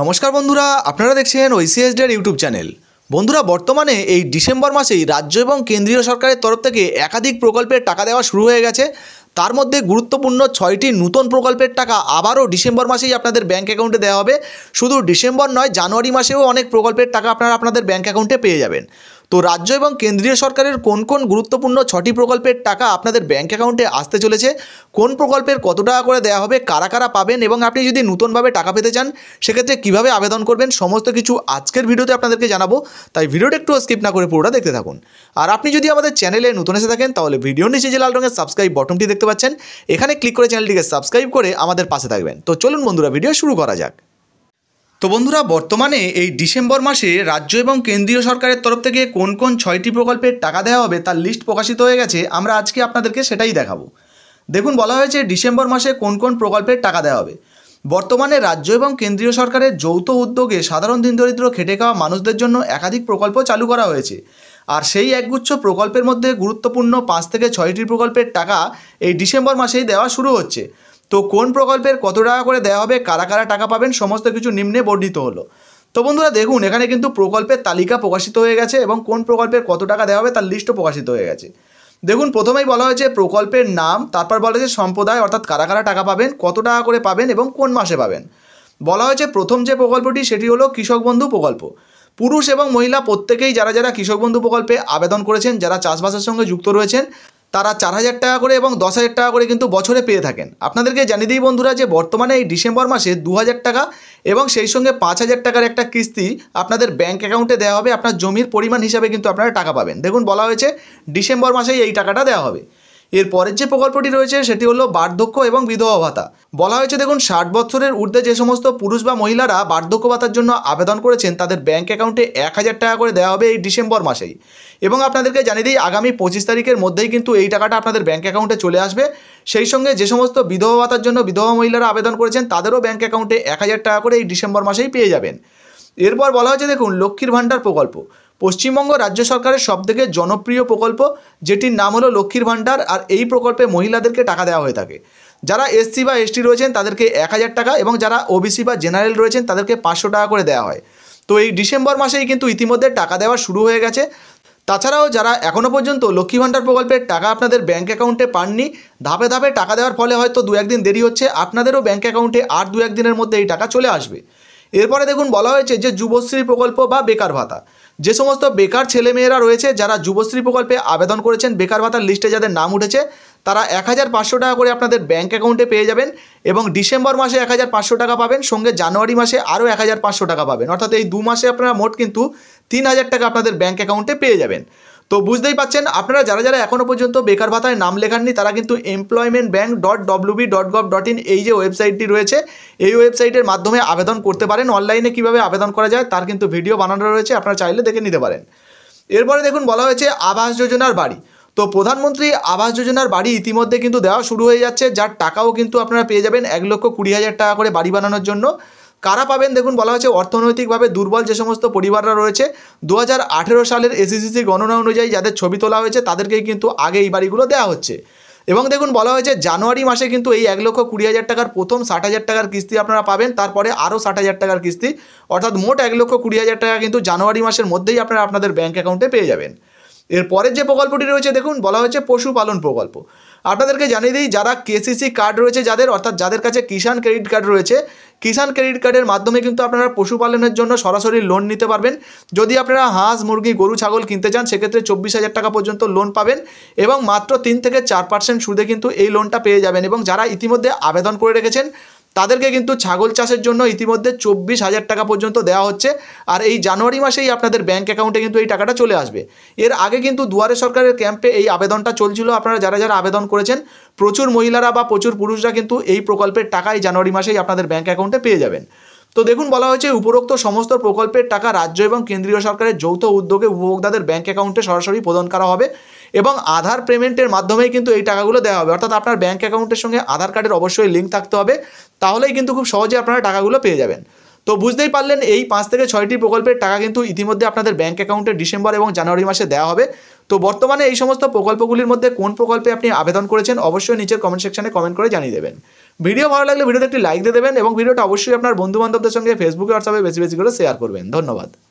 নমস্কার বন্ধুরা আপনারা দেখছেন ওইসিএসডির ইউটিউব চ্যানেল বন্ধুরা বর্তমানে এই ডিসেম্বর মাসেই রাজ্য এবং কেন্দ্রীয় সরকারের তরফ থেকে একাধিক প্রকল্পের টাকা দেওয়া শুরু হয়ে গেছে তার মধ্যে গুরুত্বপূর্ণ ছয়টি নতুন প্রকল্পের টাকা আবারও ডিসেম্বর মাসেই আপনাদের ব্যাঙ্ক অ্যাকাউন্টে দেওয়া হবে শুধু ডিসেম্বর নয় জানুয়ারি মাসেও অনেক প্রকল্পের টাকা আপনারা আপনাদের ব্যাঙ্ক অ্যাকাউন্টে পেয়ে যাবেন তো রাজ্য এবং কেন্দ্রীয় সরকারের কোন কোন গুরুত্বপূর্ণ ছটি প্রকল্পের টাকা আপনাদের ব্যাঙ্ক অ্যাকাউন্টে আসতে চলেছে কোন প্রকল্পের কত টাকা করে দেওয়া হবে কারা কারা পাবেন এবং আপনি যদি নতুনভাবে টাকা পেতে চান সেক্ষেত্রে কীভাবে আবেদন করবেন সমস্ত কিছু আজকের ভিডিওতে আপনাদেরকে জানাবো তাই ভিডিওটা একটু স্কিপ না করে পুরোটা দেখতে থাকুন আর আপনি যদি আমাদের চ্যানেলে নতুন এসে থাকেন তাহলে ভিডিও নিচে যে লাল রঙের সাবস্ক্রাইব বটনটি দেখতে পাচ্ছেন এখানে ক্লিক করে চ্যানেলটিকে সাবস্ক্রাইব করে আমাদের পাশে থাকবেন তো চলুন বন্ধুরা ভিডিও শুরু করা যাক তো বন্ধুরা বর্তমানে এই ডিসেম্বর মাসে রাজ্য এবং কেন্দ্রীয় সরকারের তরফ থেকে কোন কোন ছয়টি প্রকল্পের টাকা দেওয়া হবে তার লিস্ট প্রকাশিত হয়ে গেছে আমরা আজকে আপনাদেরকে সেটাই দেখাবো দেখুন বলা হয়েছে ডিসেম্বর মাসে কোন কোন প্রকল্পের টাকা দেওয়া হবে বর্তমানে রাজ্য এবং কেন্দ্রীয় সরকারের যৌথ উদ্যোগে সাধারণ দিন দরিদ্র খেটে খাওয়া মানুষদের জন্য একাধিক প্রকল্প চালু করা হয়েছে আর সেই একগুচ্ছ প্রকল্পের মধ্যে গুরুত্বপূর্ণ পাঁচ থেকে ছয়টি প্রকল্পের টাকা এই ডিসেম্বর মাসেই দেওয়া শুরু হচ্ছে তো কোন প্রকল্পের কত টাকা করে দেওয়া হবে কারা কারা টাকা পাবেন সমস্ত কিছু নিম্নে বর্ণিত হলো তো বন্ধুরা দেখুন এখানে কিন্তু প্রকল্পের তালিকা প্রকাশিত হয়ে গেছে এবং কোন প্রকল্পের কত টাকা দেওয়া হবে তার লিস্টও প্রকাশিত হয়ে গেছে দেখুন প্রথমেই বলা হয়েছে প্রকল্পের নাম তারপর বলা হয়েছে সম্প্রদায় অর্থাৎ কারা কারা টাকা পাবেন কত টাকা করে পাবেন এবং কোন মাসে পাবেন বলা হয়েছে প্রথম যে প্রকল্পটি সেটি হলো কৃষক বন্ধু প্রকল্প পুরুষ এবং মহিলা প্রত্যেকেই যারা যারা কৃষক বন্ধু প্রকল্পে আবেদন করেছেন যারা চাষবাসের সঙ্গে যুক্ত রয়েছেন তারা চার হাজার টাকা করে এবং দশ হাজার টাকা করে কিন্তু বছরে পেয়ে থাকেন আপনাদেরকে জানিয়ে দিই বন্ধুরা যে বর্তমানে এই ডিসেম্বর মাসে দু হাজার টাকা এবং সেই সঙ্গে পাঁচ হাজার টাকার একটা কিস্তি আপনাদের ব্যাঙ্ক অ্যাকাউন্টে দেওয়া হবে আপনার জমির পরিমাণ হিসাবে কিন্তু আপনারা টাকা পাবেন দেখুন বলা হয়েছে ডিসেম্বর মাসেই এই টাকাটা দেওয়া হবে এর পরের যে প্রকল্পটি রয়েছে সেটি হলো বার্ধক্য এবং বিধবা ভাতা বলা হয়েছে দেখুন ষাট বছরের ঊর্ধ্বে যে সমস্ত পুরুষ বা মহিলারা বার্ধক্য ভাতার জন্য আবেদন করেছেন তাদের ব্যাংক অ্যাকাউন্টে এক হাজার টাকা করে দেওয়া হবে এই ডিসেম্বর মাসেই এবং আপনাদেরকে জানিয়ে দিই আগামী পঁচিশ তারিখের মধ্যেই কিন্তু এই টাকাটা আপনাদের ব্যাঙ্ক অ্যাকাউন্টে চলে আসবে সেই সঙ্গে যে সমস্ত বিধবা ভাতার জন্য বিধবা মহিলারা আবেদন করেছেন তাদেরও ব্যাঙ্ক অ্যাকাউন্টে এক হাজার টাকা করে এই ডিসেম্বর মাসেই পেয়ে যাবেন এরপর বলা হয়েছে দেখুন লক্ষ্মীর ভাণ্ডার প্রকল্প পশ্চিমবঙ্গ রাজ্য সরকারের সবথেকে জনপ্রিয় প্রকল্প যেটির নাম হলো লক্ষ্মীর ভাণ্ডার আর এই প্রকল্পে মহিলাদেরকে টাকা দেওয়া হয়ে থাকে যারা এসসি বা এসটি রয়েছেন তাদেরকে এক হাজার টাকা এবং যারা ওবিসি বা জেনারেল রয়েছেন তাদেরকে পাঁচশো টাকা করে দেওয়া হয় তো এই ডিসেম্বর মাসেই কিন্তু ইতিমধ্যে টাকা দেওয়া শুরু হয়ে গেছে তাছাড়াও যারা এখনও পর্যন্ত লক্ষ্মী ভাণ্ডার প্রকল্পের টাকা আপনাদের ব্যাঙ্ক অ্যাকাউন্টে পাননি ধাপে ধাপে টাকা দেওয়ার ফলে হয়তো দু একদিন দেরি হচ্ছে আপনাদেরও ব্যাঙ্ক অ্যাকাউন্টে আর দু একদিনের মধ্যে এই টাকা চলে আসবে এরপরে দেখুন বলা হয়েছে যে যুবশ্রী প্রকল্প বা বেকার ভাতা যে সমস্ত বেকার ছেলেমেয়েরা রয়েছে যারা যুবশ্রী প্রকল্পে আবেদন করেছেন বেকার ভাতার লিস্টে যাদের নাম উঠেছে তারা এক হাজার পাঁচশো টাকা করে আপনাদের ব্যাঙ্ক অ্যাকাউন্টে পেয়ে যাবেন এবং ডিসেম্বর মাসে এক হাজার পাঁচশো টাকা পাবেন সঙ্গে জানুয়ারি মাসে আরও এক হাজার পাঁচশো টাকা পাবেন অর্থাৎ এই দু মাসে আপনারা মোট কিন্তু তিন হাজার টাকা আপনাদের ব্যাঙ্ক অ্যাকাউন্টে পেয়ে যাবেন তো বুঝতেই পাচ্ছেন আপনারা যারা যারা এখনও পর্যন্ত বেকার ভাতায় নাম লেখাননি তারা কিন্তু employment bank dot WB dot gov dot in এই যে ওয়েবসাইটটি রয়েছে এই ওয়েবসাইটের মাধ্যমে আবেদন করতে পারেন অনলাইনে কিভাবে আবেদন করা যায় তার কিন্তু ভিডিও বানানো রয়েছে আপনারা চাইলে দেখে নিতে পারেন এরপরে দেখুন বলা হয়েছে আবাস যোজনার বাড়ি তো প্রধানমন্ত্রী আবাস যোজনার বাড়ি ইতিমধ্যে কিন্তু দেওয়া শুরু হয়ে যাচ্ছে যার টাকাও কিন্তু আপনারা পেয়ে যাবেন এক লক্ষ কুড়ি হাজার টাকা করে বাড়ি বানানোর জন্য কারা পাবেন দেখুন বলা হয়েছে অর্থনৈতিকভাবে দুর্বল যে সমস্ত পরিবাররা রয়েছে দু সালের এসিসিসি গণনা অনুযায়ী যাদের ছবি তোলা হয়েছে তাদেরকেই কিন্তু আগে এই বাড়িগুলো দেওয়া হচ্ছে এবং দেখুন বলা হয়েছে জানুয়ারি মাসে কিন্তু এই এক লক্ষ কুড়ি হাজার টাকার প্রথম ষাট হাজার টাকার কিস্তি আপনারা পাবেন তারপরে আরও ষাট হাজার টাকার কিস্তি অর্থাৎ মোট এক লক্ষ কুড়ি হাজার টাকা কিন্তু জানুয়ারি মাসের মধ্যেই আপনারা আপনাদের ব্যাঙ্ক অ্যাকাউন্টে পেয়ে যাবেন এরপরের যে প্রকল্পটি রয়েছে দেখুন বলা হয়েছে পশুপালন প্রকল্প আপনাদেরকে জানিয়ে দিই যারা কেসিসি কার্ড রয়েছে যাদের অর্থাৎ যাদের কাছে কিষাণ ক্রেডিট কার্ড রয়েছে কিষাণ ক্রেডিট কার্ডের মাধ্যমে কিন্তু আপনারা পশুপালনের জন্য সরাসরি লোন নিতে পারবেন যদি আপনারা হাঁস মুরগি গরু ছাগল কিনতে চান সেক্ষেত্রে চব্বিশ হাজার টাকা পর্যন্ত লোন পাবেন এবং মাত্র তিন থেকে চার পার্সেন্ট সুদে কিন্তু এই লোনটা পেয়ে যাবেন এবং যারা ইতিমধ্যে আবেদন করে রেখেছেন তাদেরকে কিন্তু ছাগল চাষের জন্য ইতিমধ্যে চব্বিশ হাজার টাকা পর্যন্ত দেওয়া হচ্ছে আর এই জানুয়ারি মাসেই আপনাদের ব্যাঙ্ক অ্যাকাউন্টে কিন্তু এই টাকাটা চলে আসবে এর আগে কিন্তু দুয়ারে সরকারের ক্যাম্পে এই আবেদনটা চলছিল আপনারা যারা যারা আবেদন করেছেন প্রচুর মহিলারা বা প্রচুর পুরুষরা কিন্তু এই প্রকল্পের টাকা এই জানুয়ারি মাসেই আপনাদের ব্যাঙ্ক অ্যাকাউন্টে পেয়ে যাবেন তো দেখুন বলা হয়েছে উপরোক্ত সমস্ত প্রকল্পের টাকা রাজ্য এবং কেন্দ্রীয় সরকারের যৌথ উদ্যোগে উপভোক্তাদের ব্যাঙ্ক অ্যাকাউন্টে সরাসরি প্রদান করা হবে এবং আধার পেমেন্টের মাধ্যমেই কিন্তু এই টাকাগুলো দেওয়া হবে অর্থাৎ আপনার ব্যাঙ্ক অ্যাকাউন্টের সঙ্গে আধার কার্ডের অবশ্যই লিঙ্ক থাকতে হবে তাহলেই কিন্তু খুব সহজে আপনারা টাকাগুলো পেয়ে যাবেন তো বুঝতেই পারলেন এই পাঁচ থেকে ছয়টি প্রকল্পের টাকা কিন্তু ইতিমধ্যে আপনাদের ব্যাঙ্ক অ্যাকাউন্টে ডিসেম্বর এবং জানুয়ারি মাসে দেওয়া হবে তো বর্তমানে এই সমস্ত প্রকল্পগুলির মধ্যে কোন প্রকল্পে আপনি আবেদন করেছেন অবশ্যই নিচের কমেন্ট সেকশনে কমেন্ট করে জানিয়ে দেবেন ভিডিও ভালো লাগলে ভিডিওতে একটি লাইক দিয়ে দেবেন এবং ভিডিওটা অবশ্যই আপনার বন্ধুবান্ধবদের সঙ্গে ফেসবুকে হোয়াটসঅ্যাপে বেশি বেশি করে শেয়ার করবেন ধন্যবাদ